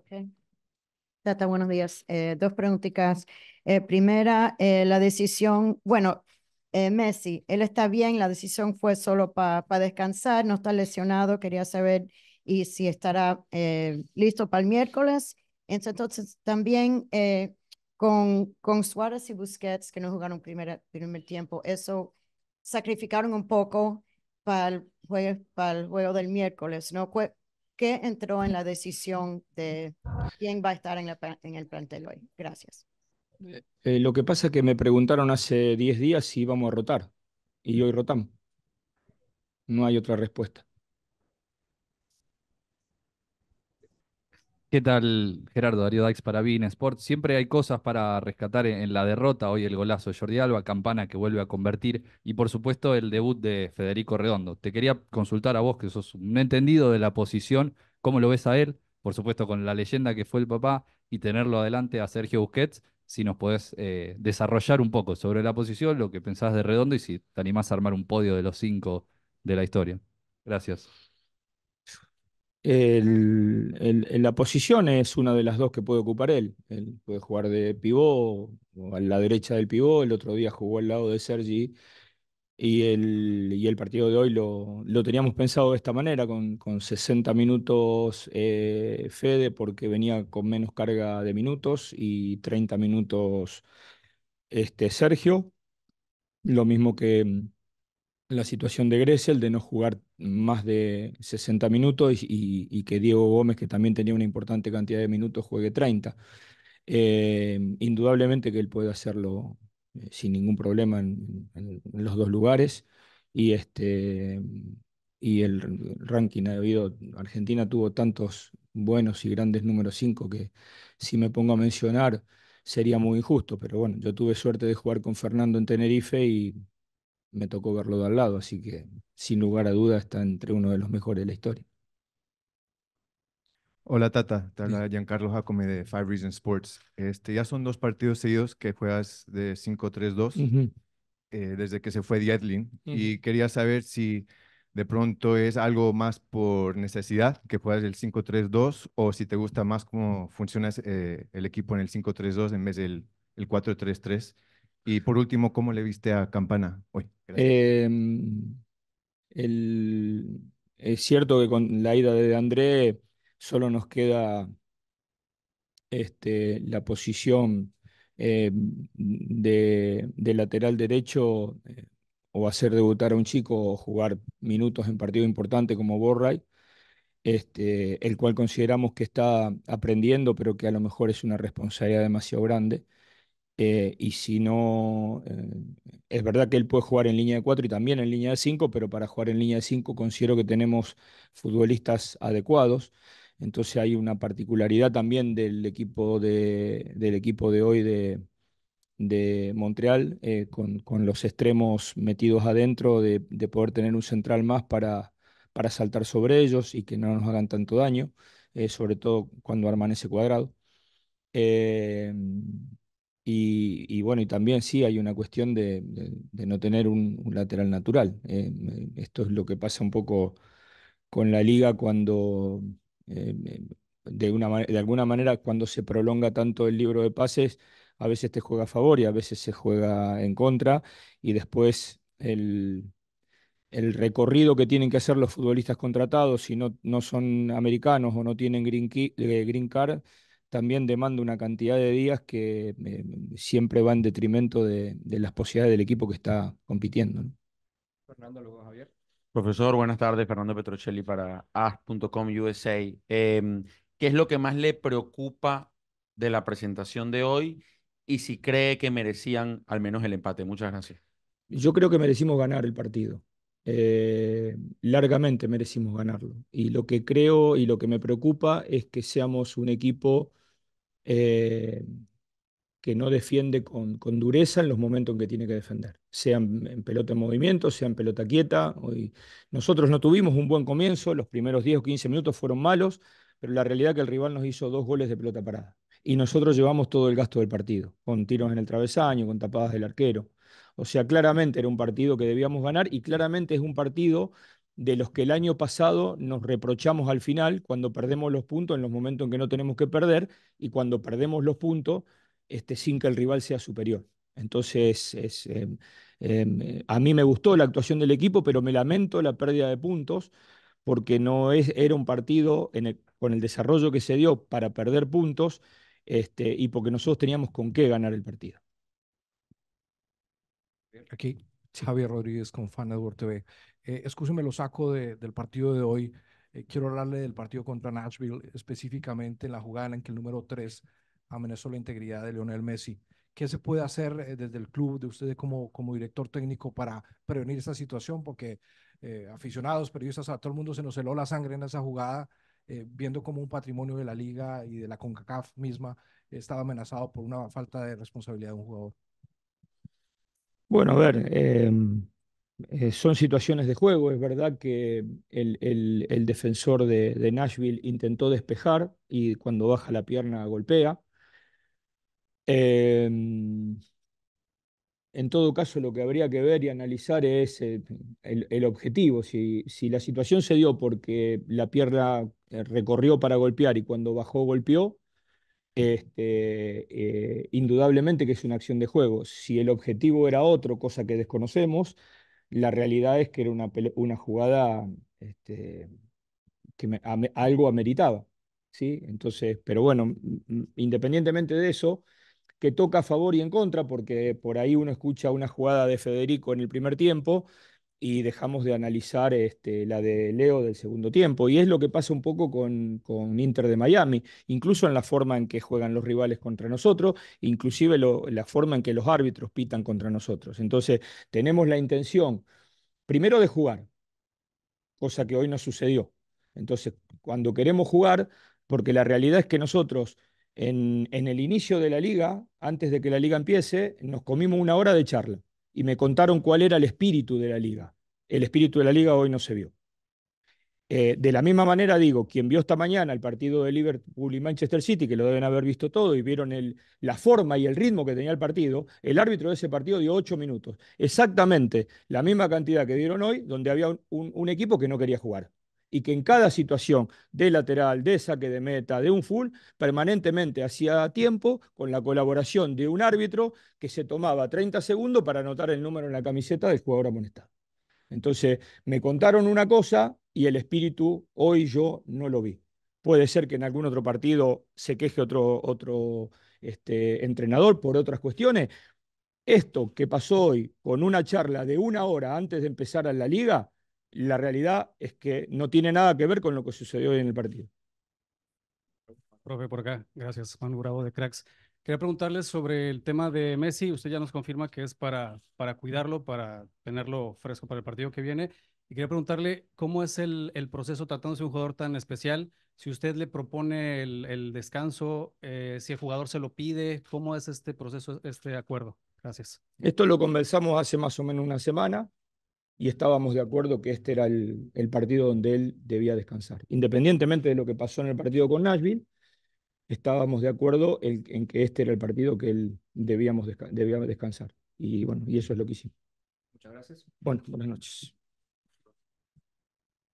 Okay. Tata, buenos días. Eh, dos preguntitas. Eh, primera, eh, la decisión, bueno, Messi, él está bien, la decisión fue solo para para descansar, no está lesionado, quería saber y si estará listo para el miércoles. Entonces, también con, con Suárez y Busquets, que no jugaron primer, primer tiempo, eso sacrificaron un poco para el, para el juego del miércoles, ¿no? ¿Qué entró en la decisión de quién va a estar en, la, en el plantel hoy? Gracias. Eh, eh, lo que pasa es que me preguntaron hace 10 días si íbamos a rotar y hoy rotamos. No hay otra respuesta. ¿Qué tal, Gerardo? Darío Dax para Bean Sport. Siempre hay cosas para rescatar en, la derrota. Hoy el golazo de Jordi Alba, Campana que vuelve a convertir y, por supuesto, el debut de Federico Redondo. Te quería consultar a vos, que sos un entendido de la posición, cómo lo ves a él, por supuesto, con la leyenda que fue el papá y tenerlo adelante a Sergio Busquets, si nos podés eh, desarrollar un poco sobre la posición, lo que pensás de Redondo y si te animás a armar un podio de los cinco de la historia. Gracias el, la posición es una de las dos que puede ocupar él. Él puede jugar de pívot o a la derecha del pivot. El otro día jugó al lado de Sergi y el, y el partido de hoy lo, lo teníamos pensado de esta manera, con, con 60 minutos eh, Fede porque venía con menos carga de minutos y 30 minutos este, Sergio. Lo mismo que, la situación de Grecia, el de no jugar más de 60 minutos y, que Diego Gómez, que también tenía una importante cantidad de minutos, juegue 30. Eh, indudablemente que él puede hacerlo eh, sin ningún problema en, los dos lugares y, este, y el ranking ha habido, Argentina tuvo tantos buenos y grandes números 5 que si me pongo a mencionar sería muy injusto, pero bueno, yo tuve suerte de jugar con Fernando en Tenerife y me tocó verlo de al lado, así que sin lugar a dudas está entre uno de los mejores de la historia. Hola Tata, te habla Giancarlo Jacome de Five Reasons Sports. Este, ya son dos partidos seguidos que juegas de 5-3-2 eh, desde que se fue Dietlin y quería saber si de pronto es algo más por necesidad que juegas el 5-3-2 o si te gusta más cómo funciona eh, el equipo en el 5-3-2 en vez del el 4-3-3 y por último, ¿cómo le viste a Campana hoy? Em, es cierto que con la ida de André solo nos queda este, la posición em, de, lateral derecho eh, o hacer debutar a un chico o jugar minutos en partido importante como Borray, este, el cual consideramos que está aprendiendo, pero que a lo mejor es una responsabilidad demasiado grande. Eh, y si no, eh, es verdad que él puede jugar en línea de 4 y también en línea de 5, pero para jugar en línea de 5 considero que tenemos futbolistas adecuados. Entonces hay una particularidad también del equipo de, del equipo de hoy de, de Montreal, eh, con, con, los extremos metidos adentro, de, de, poder tener un central más para, para saltar sobre ellos y que no nos hagan tanto daño, sobre todo cuando arman ese cuadrado. Y, bueno, y también sí hay una cuestión de, no tener un, lateral natural. Eh, esto es lo que pasa un poco con la liga cuando, eh, de, alguna manera, cuando se prolonga tanto el libro de pases, a veces te juega a favor y a veces se juega en contra. Y después el, recorrido que tienen que hacer los futbolistas contratados, si no, no son americanos o no tienen green, eh, green card, también demanda una cantidad de días que eh, siempre va en detrimento de, las posibilidades del equipo que está compitiendo. Fernando, luego Javier. Profesor, buenas tardes. Fernando Petrocelli para AS.com USA. Em, ¿Qué es lo que más le preocupa de la presentación de hoy y si cree que merecían al menos el empate? Muchas gracias. Yo creo que merecimos ganar el partido. Eh, largamente merecimos ganarlo. Y lo que creo y lo que me preocupa es que seamos un equipo eh, que no defiende con, dureza en los momentos en que tiene que defender, sean en pelota en movimiento, sea en pelota quieta. Hoy, nosotros no tuvimos un buen comienzo, los primeros 10 o 15 minutos fueron malos, pero la realidad es que el rival nos hizo dos goles de pelota parada. Y nosotros llevamos todo el gasto del partido, con tiros en el travesaño, con tapadas del arquero. O sea, claramente era un partido que debíamos ganar y claramente es un partido de los que el año pasado nos reprochamos al final cuando perdemos los puntos en los momentos en que no tenemos que perder y cuando perdemos los puntos este, sin que el rival sea superior. Entonces, em, em, a mí me gustó la actuación del equipo, pero me lamento la pérdida de puntos porque no es, era un partido con el desarrollo que se dio para perder puntos este, y porque nosotros teníamos con qué ganar el partido. Aquí. Xavier Rodríguez con Fan Network TV. Eh, lo saco del partido de hoy. Eh, quiero hablarle del partido contra Nashville, específicamente en la jugada en que el número 3 amenazó la integridad de Lionel Messi. ¿Qué se puede hacer eh, desde el club, de ustedes como, como director técnico, para prevenir esa situación? Porque eh, aficionados, periodistas, a todo el mundo se nos heló la sangre en esa jugada, viendo como un patrimonio de la liga y de la CONCACAF misma estaba amenazado por una falta de responsabilidad de un jugador. Bueno, a ver, em, eh, son situaciones de juego. Es verdad que el, defensor de, Nashville intentó despejar y cuando baja la pierna golpea. Em, en todo caso, lo que habría que ver y analizar es el, objetivo. si, la situación se dio porque la pierna eh, recorrió para golpear y cuando bajó golpeó, este, eh, indudablemente que es una acción de juego. Si el objetivo era otro, cosa que desconocemos, la realidad es que era una, jugada este, que algo ameritaba. ¿sí? Entonces, pero bueno, mm, independientemente de eso, que toca a favor y en contra, porque por ahí uno escucha una jugada de Federico en el primer tiempo y dejamos de analizar este, la de Leo del segundo tiempo. Y es lo que pasa un poco con, Inter de Miami, incluso en la forma en que juegan los rivales contra nosotros, inclusive la forma en que los árbitros pitan contra nosotros. Entonces, tenemos la intención, primero, de jugar, cosa que hoy no sucedió. Entonces, cuando queremos jugar, porque la realidad es que nosotros... en el inicio de la liga, antes de que la liga empiece, nos comimos una hora de charla y me contaron cuál era el espíritu de la liga. El espíritu de la liga hoy no se vio. Eh, de la misma manera digo, quien vio esta mañana el partido de Liverpool y Manchester City, que lo deben haber visto todo y vieron el, la forma y el ritmo que tenía el partido, el árbitro de ese partido dio ocho minutos, exactamente la misma cantidad que dieron hoy, donde había un equipo que no quería jugar y que en cada situación de lateral, de saque de meta, de un full, permanentemente hacía tiempo con la colaboración de un árbitro que se tomaba 30 segundos para anotar el número en la camiseta del jugador amonestado. Entonces, me contaron una cosa y el espíritu hoy yo no lo vi. Puede ser que en algún otro partido se queje otro, otro este, entrenador por otras cuestiones. Esto que pasó hoy con una charla de una hora antes de empezar a la liga, la realidad es que no tiene nada que ver con lo que sucedió hoy en el partido. Profe, por acá. Gracias, Juan Bravo de Cracks. Quería preguntarles sobre el tema de Messi. Usted ya nos confirma que es para, para cuidarlo, para tenerlo fresco para el partido que viene. Y quería preguntarle cómo es el, el proceso tratándose de un jugador tan especial. Si usted le propone el, el descanso, eh, si el jugador se lo pide, ¿cómo es este proceso, este acuerdo? Gracias. Esto lo conversamos hace más o menos una semana y estábamos de acuerdo que este era el, partido donde él debía descansar. Independientemente de lo que pasó en el partido con Nashville, estábamos de acuerdo en que este era el partido que él debíamos debía descansar. Y bueno, y eso es lo que hicimos. Muchas gracias. Bueno, buenas noches.